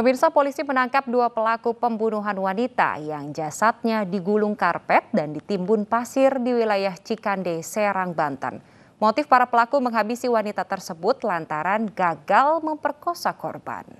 Pemirsa polisi menangkap dua pelaku pembunuhan wanita yang jasadnya digulung karpet dan ditimbun pasir di wilayah Cikande, Serang, Banten. Motif para pelaku menghabisi wanita tersebut lantaran gagal memperkosa korban.